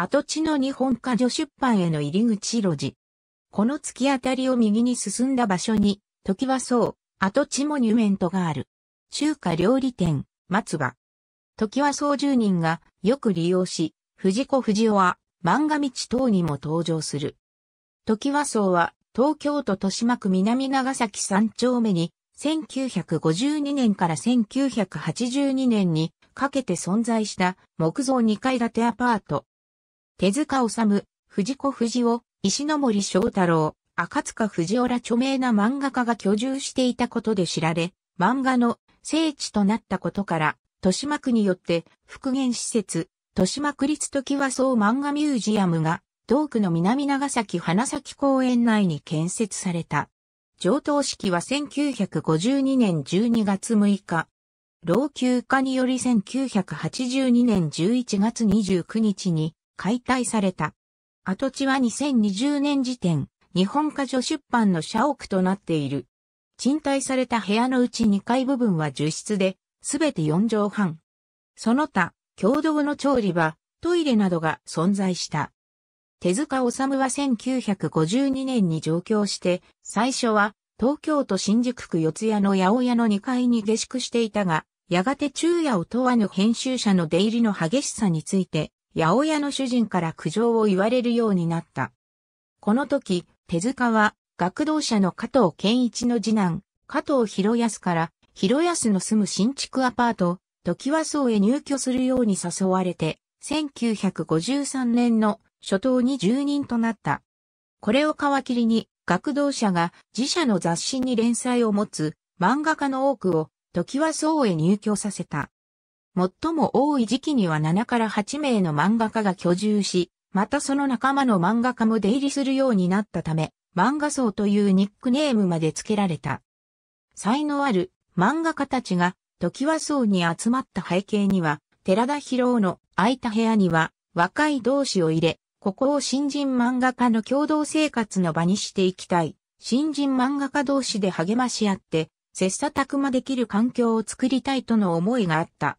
跡地の日本家女出版への入り口路地。この突き当たりを右に進んだ場所に、時はそう、跡地モニュメントがある。中華料理店、松葉。時はそう住人がよく利用し、藤子藤尾は漫画道等にも登場する。時はそうは東京都豊島区南長崎三丁目に1952年から1982年にかけて存在した木造2階建てアパート。手塚治虫、藤子不二雄、石森章太郎、赤塚不二ら著名な漫画家が居住していたことで知られ、漫画の聖地となったことから、豊島区によって復元施設、豊島区立時和荘漫画ミュージアムが、同区の南長崎花咲公園内に建設された。上等式は1952年12月6日。老朽化により1982年11月29日に解体された。跡地は2020年時点、日本家女出版の社屋となっている。賃貸された部屋のうち2階部分は樹室で、すべて4畳半。その他、共同の調理場、トイレなどが存在した。手塚治は1952年に上京して、最初は東京都新宿区四谷の八百屋の2階に下宿していたが、やがて昼夜を問わぬ編集者の出入りの激しさについて、八百屋の主人から苦情を言われるようになった。この時、手塚は、学童者の加藤健一の次男、加藤博康から、博康の住む新築アパート、時和荘へ入居するように誘われて、1953年の初頭に住人となった。これを皮切りに、学童者が自社の雑誌に連載を持つ漫画家の多くを時和荘へ入居させた。最も多い時期には7から8名の漫画家が居住し、またその仲間の漫画家も出入りするようになったため、漫画層というニックネームまで付けられた。才能ある漫画家たちが、時は層に集まった背景には、寺田博夫の空いた部屋には若い同士を入れ、ここを新人漫画家の共同生活の場にしていきたい。新人漫画家同士で励まし合って、切磋琢磨できる環境を作りたいとの思いがあった。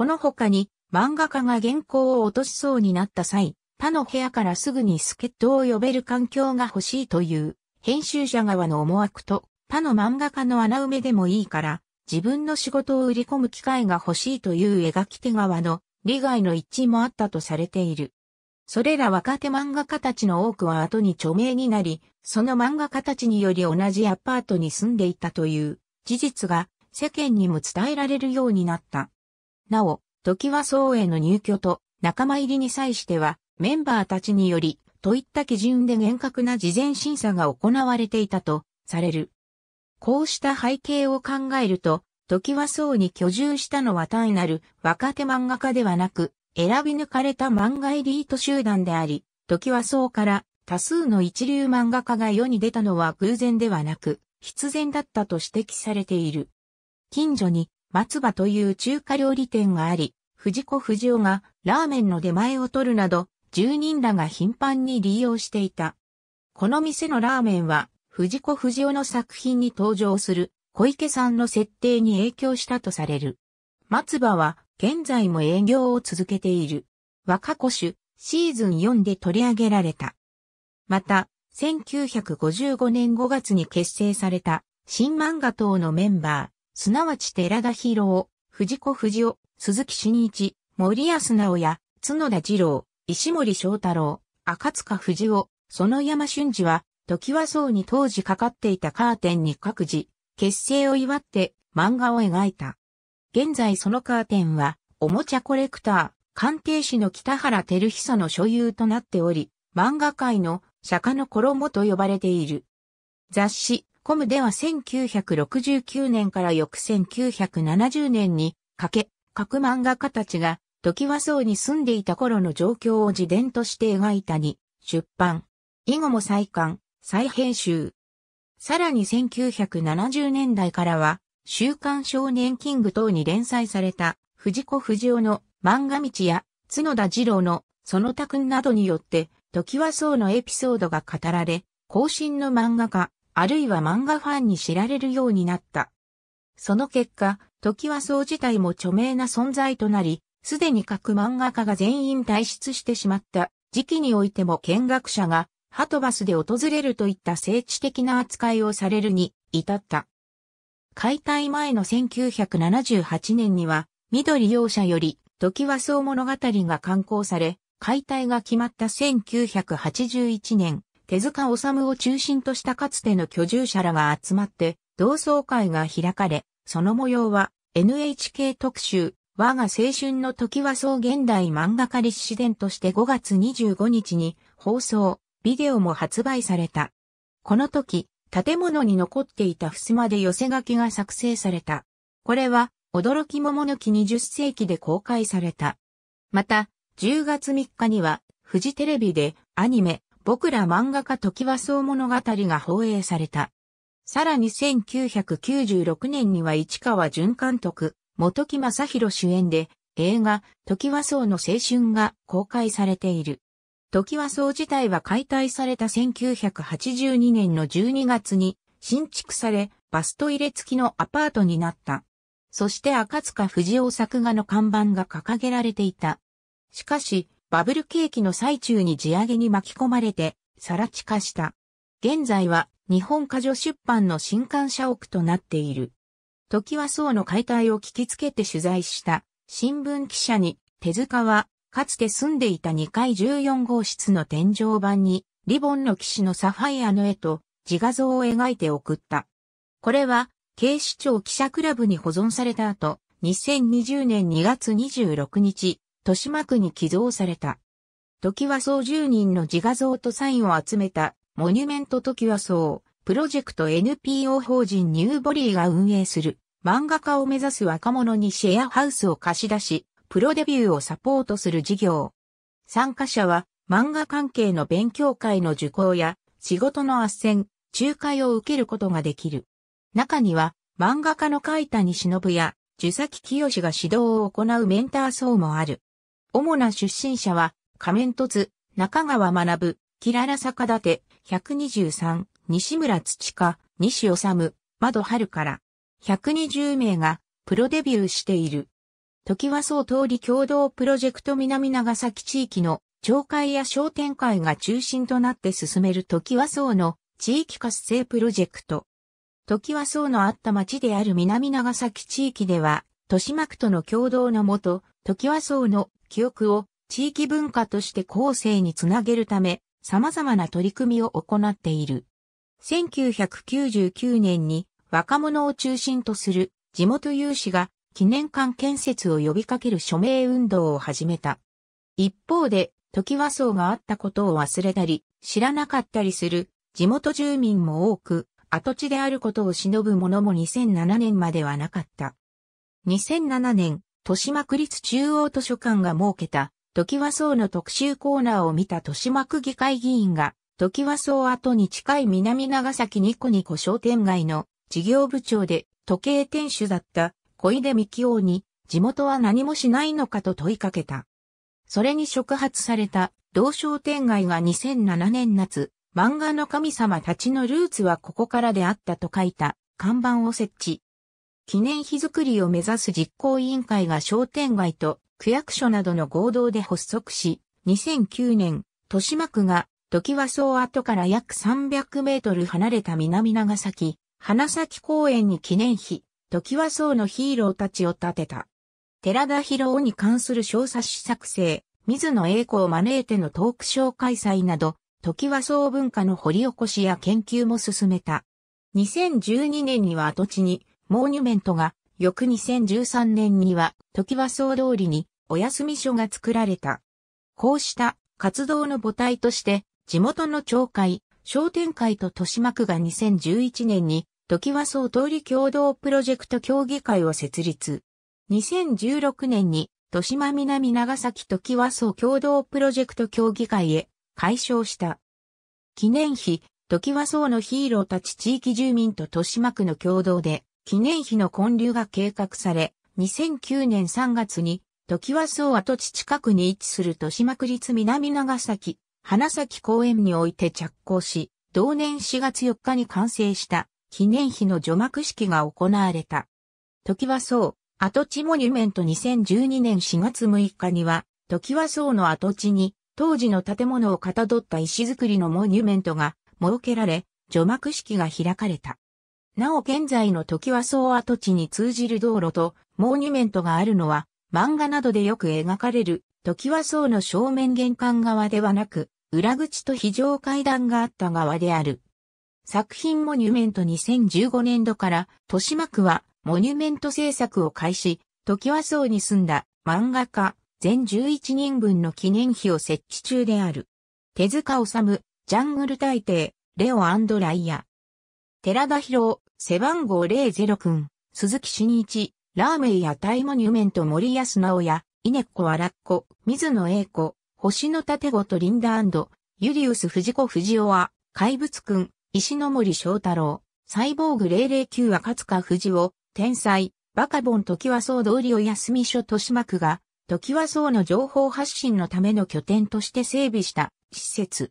この他に漫画家が原稿を落としそうになった際、他の部屋からすぐに助っ人を呼べる環境が欲しいという編集者側の思惑と他の漫画家の穴埋めでもいいから自分の仕事を売り込む機会が欲しいという描き手側の利害の一致もあったとされている。それら若手漫画家たちの多くは後に著名になり、その漫画家たちにより同じアパートに住んでいたという事実が世間にも伝えられるようになった。なお、時は総への入居と仲間入りに際しては、メンバーたちにより、といった基準で厳格な事前審査が行われていたとされる。こうした背景を考えると、時はワうに居住したのは単なる若手漫画家ではなく、選び抜かれた漫画エリート集団であり、時はワうから多数の一流漫画家が世に出たのは偶然ではなく、必然だったと指摘されている。近所に松葉という中華料理店があり、藤子不二雄がラーメンの出前を取るなど、住人らが頻繁に利用していた。この店のラーメンは、藤子不二雄の作品に登場する小池さんの設定に影響したとされる。松葉は現在も営業を続けている。若古種シーズン4で取り上げられた。また、1955年5月に結成された新漫画等のメンバー、すなわち寺田博夫、藤子不二雄、鈴木真一、森安直也、角田二郎、石森章太郎、赤塚不二夫、の山俊二は、時はそうに当時かかっていたカーテンに各自、結成を祝って漫画を描いた。現在そのカーテンは、おもちゃコレクター、鑑定士の北原照久の所有となっており、漫画界の釈迦の衣と呼ばれている。雑誌、コムでは1969年から翌1970年にかけ、各漫画家たちが、時はそうに住んでいた頃の状況を自伝として描いたに、出版。以後も再刊、再編集。さらに1970年代からは、週刊少年キング等に連載された、藤子不二雄の漫画道や、角田二郎の、その他くんなどによって、時はそうのエピソードが語られ、後進の漫画家、あるいは漫画ファンに知られるようになった。その結果、時はそう自体も著名な存在となり、すでに各漫画家が全員退出してしまった時期においても見学者がハトバスで訪れるといった聖地的な扱いをされるに至った。解体前の1978年には、緑容赦より、時はそう物語が刊行され、解体が決まった1981年、手塚治虫を中心としたかつての居住者らが集まって、同窓会が開かれ、その模様は NHK 特集、我が青春の時はそう現代漫画家立志伝として5月25日に放送、ビデオも発売された。この時、建物に残っていた襖で寄せ書きが作成された。これは、驚き桃の木20世紀で公開された。また、10月3日には、フジテレビでアニメ、僕ら漫画家時は総物語が放映された。さらに1996年には市川淳監督、元木正宏主演で映画、時はそうの青春が公開されている。時はそう自体は解体された1982年の12月に新築され、バスト入れ付きのアパートになった。そして赤塚不二夫作画の看板が掲げられていた。しかし、バブル景気の最中に地上げに巻き込まれて、さら地化した。現在は日本過剰出版の新刊社屋となっている。時は層の解体を聞きつけて取材した新聞記者に手塚はかつて住んでいた2階14号室の天井板にリボンの騎士のサファイアの絵と自画像を描いて送った。これは警視庁記者クラブに保存された後、2020年2月26日、豊島区に寄贈された。時は総10人の自画像とサインを集めた、モニュメント時は総、プロジェクト NPO 法人ニューボリーが運営する、漫画家を目指す若者にシェアハウスを貸し出し、プロデビューをサポートする事業。参加者は、漫画関係の勉強会の受講や、仕事の斡旋、仲介を受けることができる。中には、漫画家の海谷忍や、樹崎清が指導を行うメンター層もある。主な出身者は、仮面凸、中川学、キララ坂立、123、西村土家、西治、窓春から、120名がプロデビューしている。時は総通り共同プロジェクト南長崎地域の町会や商店会が中心となって進める時は総の地域活性プロジェクト。時は総のあった町である南長崎地域では、豊島区との共同のもと、時は総の記憶を地域文化として後世につなげるため、様々な取り組みを行っている。1999年に若者を中心とする地元有志が記念館建設を呼びかける署名運動を始めた。一方で、時和層があったことを忘れたり、知らなかったりする地元住民も多く、跡地であることを忍ぶ者も2007年まではなかった。2007年、豊島区立中央図書館が設けた、時和荘の特集コーナーを見た豊島区議会議員が、時和荘跡に近い南長崎ニコニコ商店街の事業部長で時計店主だった小出希夫に、地元は何もしないのかと問いかけた。それに触発された同商店街が2007年夏、漫画の神様たちのルーツはここからであったと書いた看板を設置。記念碑作りを目指す実行委員会が商店街と区役所などの合同で発足し、2009年、豊島区が、時和荘跡から約300メートル離れた南長崎、花崎公園に記念碑、時和荘のヒーローたちを建てた。寺田博夫に関する小冊子作成、水野栄子を招いてのトークショー開催など、時和荘文化の掘り起こしや研究も進めた。2012年には跡地に、モーニュメントが、翌2013年には、時は総通りに、お休み所が作られた。こうした活動の母体として、地元の町会、商店会と豊島区が2011年に、時は総通り共同プロジェクト協議会を設立。2016年に、豊島南長崎時和総共同プロジェクト協議会へ解消した。記念碑、時和総のヒーローたち地域住民と豊島区の共同で、記念碑の建立が計画され、2009年3月に、時和荘跡地近くに位置する豊島区立南長崎、花崎公園において着工し、同年4月4日に完成した記念碑の除幕式が行われた。時和荘跡地モニュメント2012年4月6日には、時和荘の跡地に当時の建物をかたどった石造りのモニュメントが設けられ、除幕式が開かれた。なお現在の時は総跡地に通じる道路とモーニュメントがあるのは漫画などでよく描かれる時は総の正面玄関側ではなく裏口と非常階段があった側である。作品モニュメント2015年度から豊島区はモニュメント制作を開始、時は総に住んだ漫画家全11人分の記念碑を設置中である。手塚治虫、ジャングル大帝、レオライア、寺田博、背番号00君、鈴木真一、ラーメイやタイモニュメント森安直也、稲子ッコ・アラッコ、水野英子、星の立子とリンダユリウス・藤子藤尾は、怪物くん、石森章太郎、サイボーグ009赤塚不二夫、天才、バカボン時は総通りを休み所豊島区が、時ソウの情報発信のための拠点として整備した施設。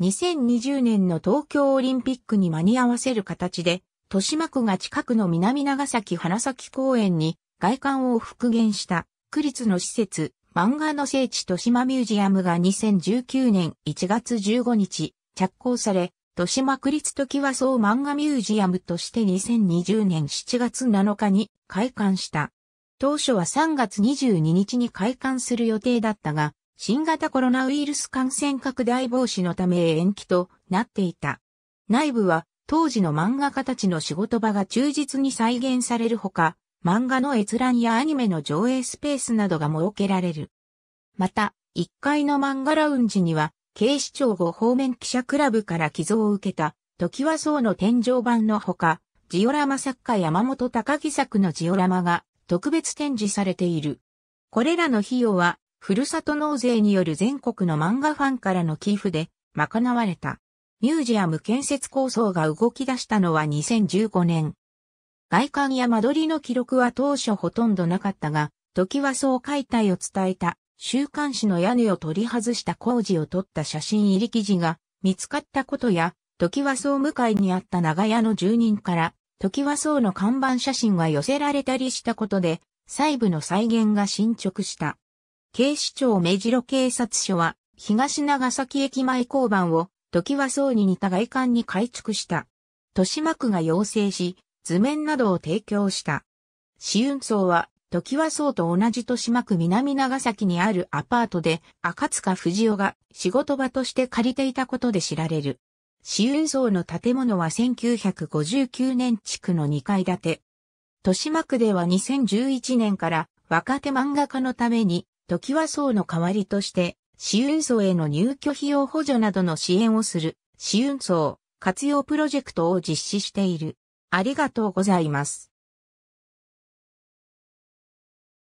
2020年の東京オリンピックに間に合わせる形で、豊島区が近くの南長崎花崎公園に外観を復元した区立の施設、漫画の聖地豊島ミュージアムが2019年1月15日着工され、豊島区立時和総漫画ミュージアムとして2020年7月7日に開館した。当初は3月22日に開館する予定だったが、新型コロナウイルス感染拡大防止のため延期となっていた。内部は当時の漫画家たちの仕事場が忠実に再現されるほか、漫画の閲覧やアニメの上映スペースなどが設けられる。また、1階の漫画ラウンジには、警視庁後方面記者クラブから寄贈を受けた、時は荘の天井版のほか、ジオラマ作家山本高木作のジオラマが特別展示されている。これらの費用はふるさと納税による全国の漫画ファンからの寄付で賄われた。ミュージアム建設構想が動き出したのは2015年。外観や間取りの記録は当初ほとんどなかったが、時はそう解体を伝えた週刊誌の屋根を取り外した工事を撮った写真入り記事が見つかったことや、時はそう向かいにあった長屋の住人から、時はそうの看板写真が寄せられたりしたことで、細部の再現が進捗した。警視庁目白警察署は、東長崎駅前交番を、時和そに似た外観に改築した。豊島区が要請し、図面などを提供した。市運送は、時和そと同じ豊島区南長崎にあるアパートで、赤塚不二夫が仕事場として借りていたことで知られる。市運送の建物は1959年地区の2階建て。豊島区では2011年から若手漫画家のために時は層の代わりとして、市運層への入居費用補助などの支援をする、市運層活用プロジェクトを実施している。ありがとうございます。